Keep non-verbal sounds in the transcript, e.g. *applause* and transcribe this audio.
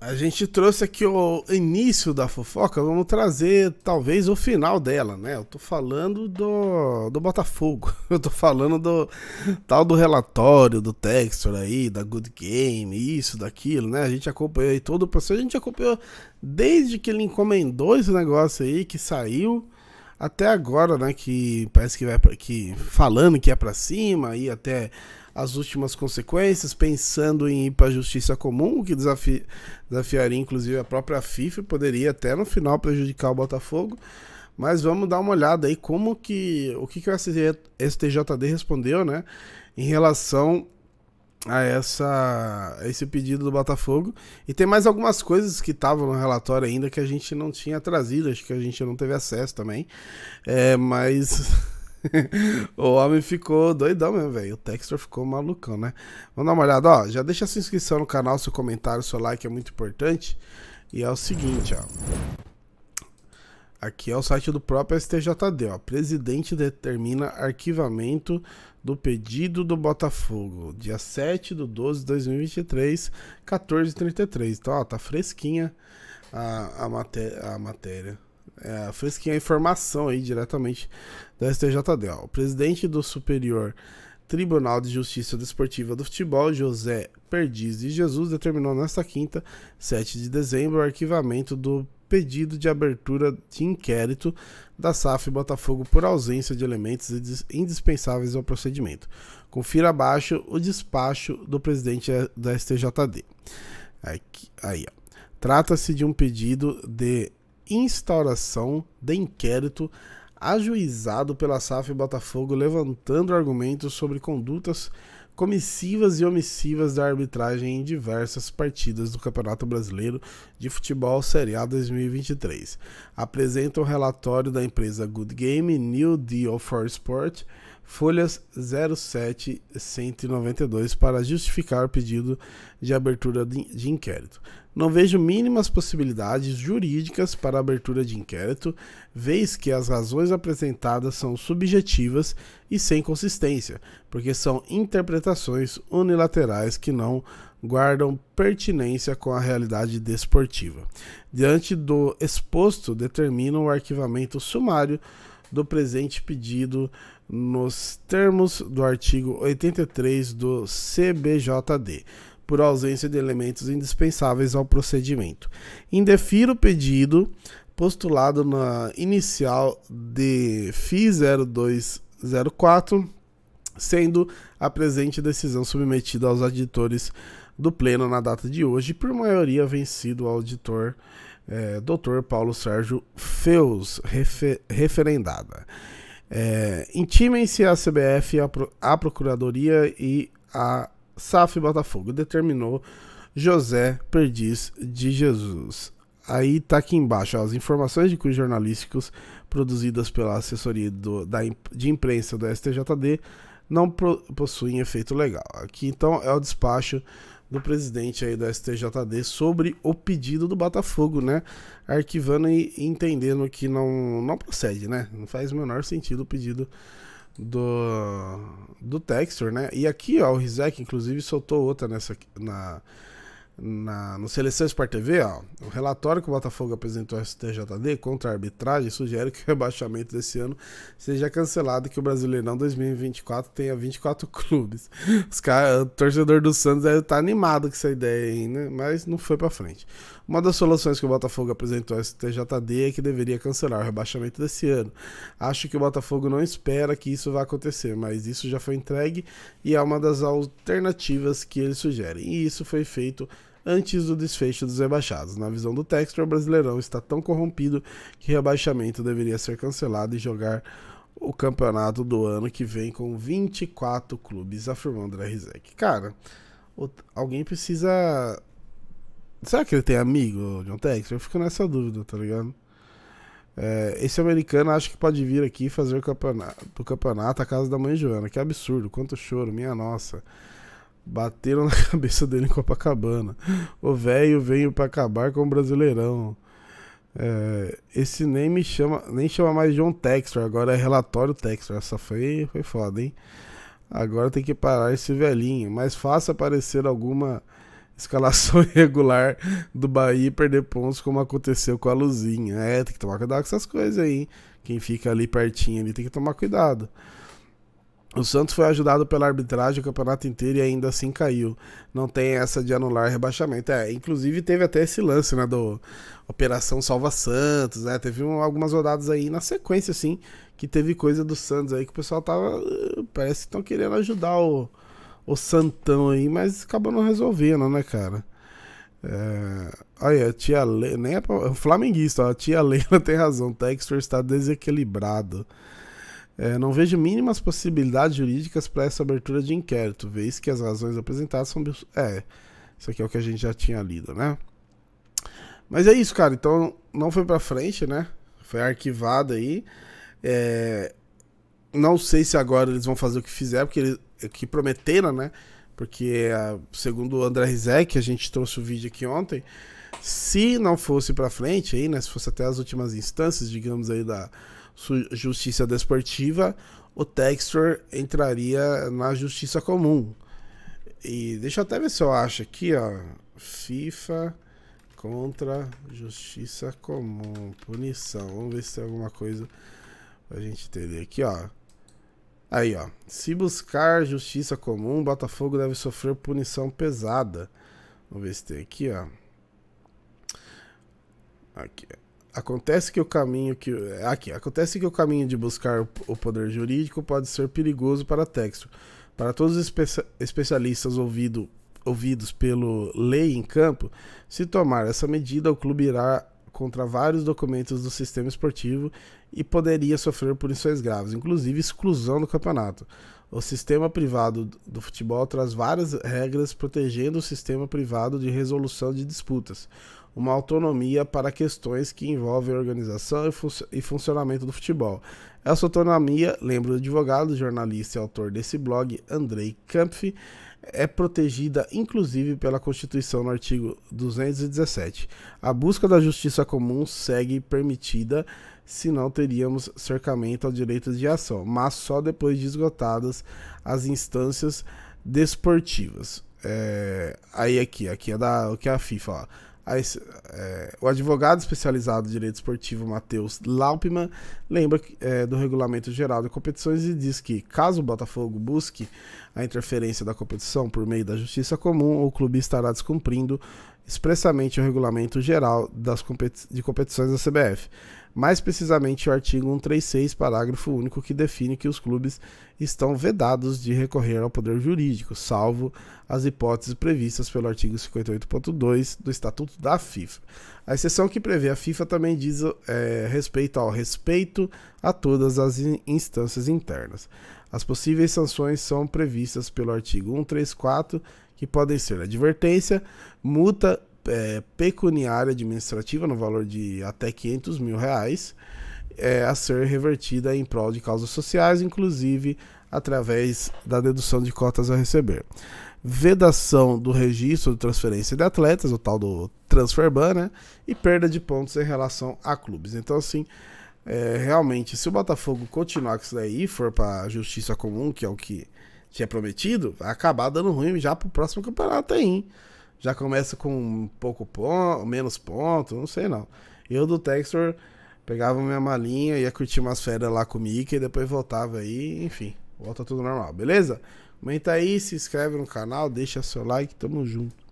A gente trouxe aqui o início da fofoca, vamos trazer talvez o final dela, né? Eu tô falando do, do Botafogo, *laughs* eu tô falando do tal do relatório, do Textor aí, da Good Game, isso, daquilo, né? A gente acompanhou aí todo o processo, a gente acompanhou desde que ele encomendou esse negócio aí, que saiu, até agora, né? Que parece que vai que falando que é para cima, e até as últimas consequências, pensando em ir para a justiça comum, que desafi desafiaria inclusive a própria FIFA, poderia até no final prejudicar o Botafogo. Mas vamos dar uma olhada aí como que o que, que o STJD respondeu, né, em relação a essa a esse pedido do Botafogo. E tem mais algumas coisas que estavam no relatório ainda que a gente não tinha trazido, acho que a gente não teve acesso também. É, mas *laughs* *laughs* o homem ficou doidão mesmo, velho. O Textor ficou malucão, né? Vamos dar uma olhada, ó. Já deixa sua inscrição no canal, seu comentário, seu like é muito importante. E é o seguinte, ó. Aqui é o site do próprio STJD, ó. Presidente determina arquivamento do pedido do Botafogo. Dia 7 de 12 de 2023, 14h33. Então, ó, tá fresquinha a, a, maté a matéria. É, fresquinha é informação aí diretamente da STJD. O presidente do Superior Tribunal de Justiça Desportiva do Futebol, José Perdiz de Jesus, determinou nesta quinta, 7 de dezembro, o arquivamento do pedido de abertura de inquérito da SAF Botafogo por ausência de elementos indispensáveis ao procedimento. Confira abaixo o despacho do presidente eh, da STJD. Aí, aí, Trata-se de um pedido de instauração de inquérito ajuizado pela SAF Botafogo, levantando argumentos sobre condutas comissivas e omissivas da arbitragem em diversas partidas do Campeonato Brasileiro de Futebol Série A 2023. Apresenta o um relatório da empresa Good Game New Deal for Sport folhas 07 e 192 para justificar o pedido de abertura de inquérito. Não vejo mínimas possibilidades jurídicas para abertura de inquérito, vez que as razões apresentadas são subjetivas e sem consistência, porque são interpretações unilaterais que não guardam pertinência com a realidade desportiva. Diante do exposto, determino o arquivamento sumário do presente pedido nos termos do artigo 83 do CBJD, por ausência de elementos indispensáveis ao procedimento. Indefiro o pedido postulado na inicial de FI 0204, sendo a presente decisão submetida aos auditores do Pleno na data de hoje, por maioria vencido o auditor é, Dr. Paulo Sérgio Feus, refer, referendada. É, Intimem-se a CBF, a, a Procuradoria e a SAF Botafogo, determinou José Perdiz de Jesus. Aí tá aqui embaixo ó, as informações de cunho jornalísticos produzidas pela assessoria do, da, de imprensa do STJD não pro, possuem efeito legal. Aqui então é o despacho do presidente aí do STJD sobre o pedido do Botafogo, né? Arquivando e entendendo que não, não procede, né? Não faz o menor sentido o pedido do, do Textor, né? E aqui, ó, o Rizek, inclusive, soltou outra nessa, na, na, no Seleção Sport TV, ó, o relatório que o Botafogo apresentou ao STJD contra a arbitragem sugere que o rebaixamento desse ano seja cancelado e que o Brasileirão 2024 tenha 24 *laughs* clubes. Os cara, o torcedor do Santos deve estar tá animado com essa ideia aí, né? Mas não foi para frente. Uma das soluções que o Botafogo apresentou ao STJD é que deveria cancelar o rebaixamento desse ano. Acho que o Botafogo não espera que isso vá acontecer, mas isso já foi entregue e é uma das alternativas que eles sugerem. E isso foi feito antes do desfecho dos rebaixados. Na visão do Textor, o Brasileirão está tão corrompido que rebaixamento deveria ser cancelado e jogar o campeonato do ano que vem com 24 clubes, afirmou André Rizek. Cara, alguém precisa. Será que ele tem amigo, John Textor? Eu fico nessa dúvida, tá ligado? É, esse americano acho que pode vir aqui fazer o campeonato, o campeonato a casa da mãe Joana. Que absurdo, quanto choro, minha nossa. Bateram na *laughs* cabeça dele em Copacabana. O velho veio para acabar com o Brasileirão. É, esse nem me chama, nem chama mais John Textor, agora é relatório Textor. Essa foi, foi foda, hein? Agora tem que parar esse velhinho. Mas faça aparecer alguma escalação *laughs* irregular do Bahia e perder pontos, como aconteceu com a Luzinha. É, tem que tomar cuidado com essas coisas aí. Hein? Quem fica ali pertinho ali tem que tomar cuidado. O Santos foi ajudado pela arbitragem o campeonato inteiro e ainda assim caiu. Não tem essa de anular rebaixamento. É, inclusive teve até esse lance, né, do Operação Salva Santos, né? Teve um, algumas rodadas aí na sequência, assim, que teve coisa do Santos aí que o pessoal tava. Eh, parece que estão querendo ajudar o, o Santão aí, mas acabou não resolvendo, né, cara? É... Olha, a tia Leila. Nem é pra... É flamenguista, ó, a tia Leila *laughs* tem razão. o Textor está desequilibrado. É, não vejo mínimas possibilidades jurídicas para essa abertura de inquérito, vez que as razões apresentadas são. É, isso aqui é o que a gente já tinha lido, né? Mas é isso, cara. Então não foi para frente, né? Foi arquivado aí. É... Não sei se agora eles vão fazer o que fizeram, porque eles... que prometeram, né? Porque ah, segundo o André Rizek, a gente trouxe o vídeo aqui ontem. Se não fosse para frente aí, né? Se fosse até as últimas instâncias, digamos aí da justiça desportiva, o Textor entraria na justiça comum. E deixa eu até ver se eu acho aqui, ó. FIFA contra justiça comum, punição. Vamos ver se tem alguma coisa pra gente ter aqui, ó. Aí, ó. Se buscar justiça comum, Botafogo deve sofrer punição pesada. Vamos ver se tem aqui, ó. Aqui. Acontece que o caminho que. Aqui, acontece que o caminho de buscar o poder jurídico pode ser perigoso para texto. Para todos os especialistas ouvido, ouvidos pelo Lei em Campo, se tomar essa medida, o clube irá contra vários documentos do sistema esportivo e poderia sofrer punições graves, inclusive exclusão do campeonato. O sistema privado do futebol traz várias regras protegendo o sistema privado de resolução de disputas uma autonomia para questões que envolvem organização e, fun e funcionamento do futebol. Essa autonomia, lembra o advogado, jornalista e autor desse blog, Andrei Kampf, é protegida inclusive pela Constituição no artigo 217. A busca da justiça comum segue permitida, senão teríamos cercamento ao direito de ação, mas só depois de esgotadas as instâncias desportivas. É... aí aqui, aqui é da, o que é a FIFA, ó a, é, o advogado especializado em direito esportivo Matheus Laupman lembra é, do regulamento geral de competições e diz que, caso o Botafogo busque a interferência da competição por meio da justiça comum, o clube estará descumprindo expressamente o regulamento geral das competi de competições da CBF, mais precisamente o artigo 136, parágrafo único, que define que os clubes estão vedados de recorrer ao poder jurídico, salvo as hipóteses previstas pelo artigo 58.2 do Estatuto da FIFA. A exceção que prevê a FIFA também diz é, respeito ao respeito a todas as instâncias internas. As possíveis sanções são previstas pelo artigo 134 que podem ser advertência, multa é, pecuniária administrativa no valor de até 500 mil reais, é, a ser revertida em prol de causas sociais, inclusive através da dedução de cotas a receber. Vedação do registro de transferência de atletas, o tal do transfer ban, né? E perda de pontos em relação a clubes. Então, assim, é, realmente, se o Botafogo continuar com isso daí, for para a justiça comum, que é o que tinha prometido, vai acabar dando ruim já pro próximo campeonato aí, hein? Já começa com um pouco ponto, menos ponto, não sei não. Eu do Textor pegava minha malinha, ia curtir umas férias lá com o Mickey, depois voltava aí, enfim, volta tudo normal, beleza? Comenta aí, se inscreve no canal, deixa seu like, tamo junto.